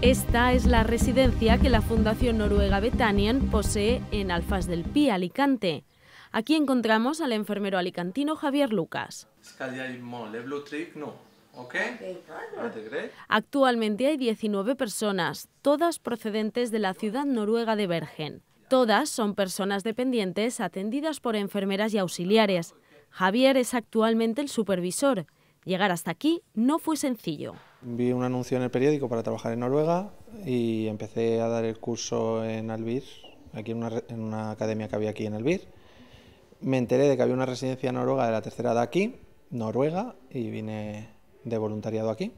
Esta es la residencia que la Fundación Noruega Betanien posee en Alfas del Pi, Alicante. Aquí encontramos al enfermero alicantino Javier Lucas. Actualmente hay 19 personas, todas procedentes de la ciudad noruega de Bergen. Todas son personas dependientes atendidas por enfermeras y auxiliares. Javier es actualmente el supervisor. Llegar hasta aquí no fue sencillo. Vi un anuncio en el periódico para trabajar en Noruega y empecé a dar el curso en Albir, aquí en una, academia que había aquí en Albir. Me enteré de que había una residencia noruega de la tercera edad aquí, Noruega, y vine de voluntariado aquí.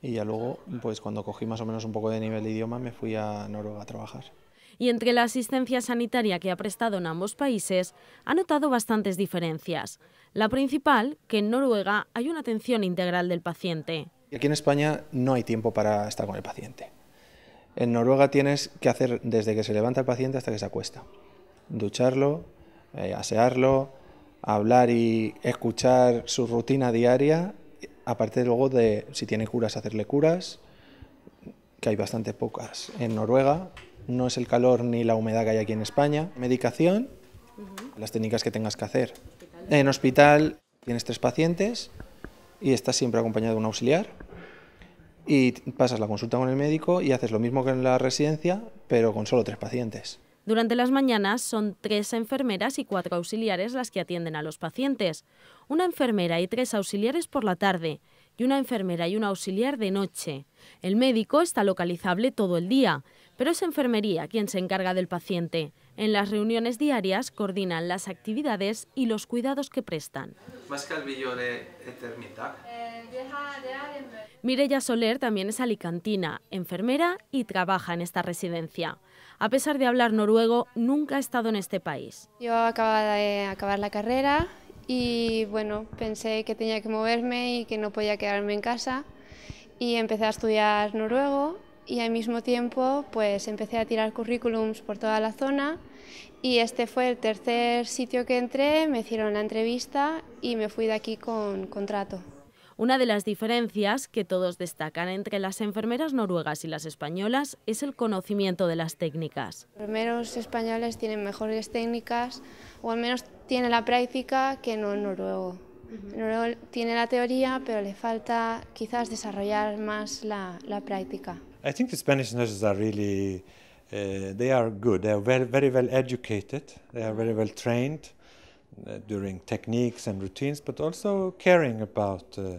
Y ya luego, pues cuando cogí más o menos un poco de nivel de idioma, me fui a Noruega a trabajar y entre la asistencia sanitaria que ha prestado en ambos países ha notado bastantes diferencias. La principal, que en Noruega hay una atención integral del paciente. Aquí en España no hay tiempo para estar con el paciente. En Noruega tienes que hacer desde que se levanta el paciente hasta que se acuesta. Ducharlo, eh, asearlo, hablar y escuchar su rutina diaria, aparte luego de si tiene curas hacerle curas, que hay bastante pocas en Noruega, no es el calor ni la humedad que hay aquí en España. Medicación, las técnicas que tengas que hacer. En hospital tienes tres pacientes y estás siempre acompañado de un auxiliar y pasas la consulta con el médico y haces lo mismo que en la residencia, pero con solo tres pacientes. Durante las mañanas son tres enfermeras y cuatro auxiliares las que atienden a los pacientes, una enfermera y tres auxiliares por la tarde y una enfermera y un auxiliar de noche. El médico está localizable todo el día, pero es enfermería quien se encarga del paciente. En las reuniones diarias coordinan las actividades y los cuidados que prestan. Mirella Soler también es alicantina, enfermera y trabaja en esta residencia. A pesar de hablar noruego, nunca ha estado en este país. Yo acababa de acabar la carrera y bueno, pensé que tenía que moverme y que no podía quedarme en casa y empecé a estudiar noruego y al mismo tiempo pues empecé a tirar currículums por toda la zona y este fue el tercer sitio que entré, me hicieron la entrevista y me fui de aquí con contrato. Una de las diferencias que todos destacan entre las enfermeras noruegas y las españolas es el conocimiento de las técnicas. Los enfermeros españoles tienen mejores técnicas o al menos tienen la práctica que no el noruego. El noruego tiene la teoría pero le falta quizás desarrollar más la práctica. I think the Spanish nurses are really, uh, they are good. They are very, very well educated. They are very well trained uh, during techniques and routines, but also caring about. Uh,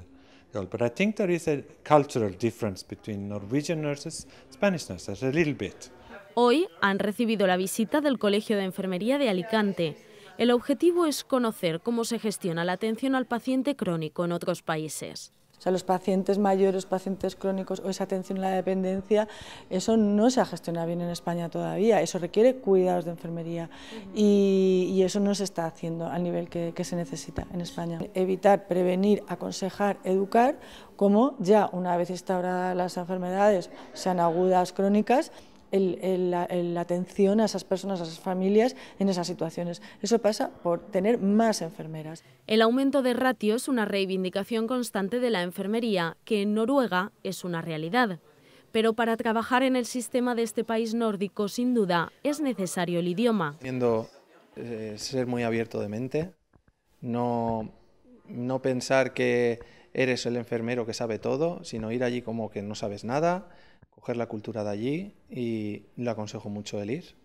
but I think there is a cultural difference between Norwegian nurses, Spanish nurses, a little bit. Hoy han recibido la visita del Colegio de Enfermería de Alicante. El objetivo es conocer cómo se gestiona la atención al paciente crónico en otros países. O sea, los pacientes mayores, pacientes crónicos o esa atención a la dependencia, eso no se ha gestionado bien en España todavía. Eso requiere cuidados de enfermería y, eso no se está haciendo al nivel que, que se necesita en España. Evitar, prevenir, aconsejar, educar, como ya una vez instauradas las enfermedades, sean agudas, crónicas, la atención a esas personas, a esas familias en esas situaciones. Eso pasa por tener más enfermeras. El aumento de ratio es una reivindicación constante de la enfermería, que en Noruega es una realidad. Pero para trabajar en el sistema de este país nórdico, sin duda, es necesario el idioma. Siendo eh, ser muy abierto de mente, no, no pensar que eres el enfermero que sabe todo, sino ir allí como que no sabes nada, coger la cultura de allí y le aconsejo mucho el ir,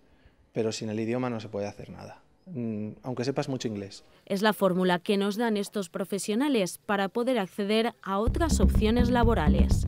pero sin el idioma no se puede hacer nada mm, aunque sepas mucho inglés. Es la fórmula que nos dan estos profesionales para poder acceder a otras opciones laborales.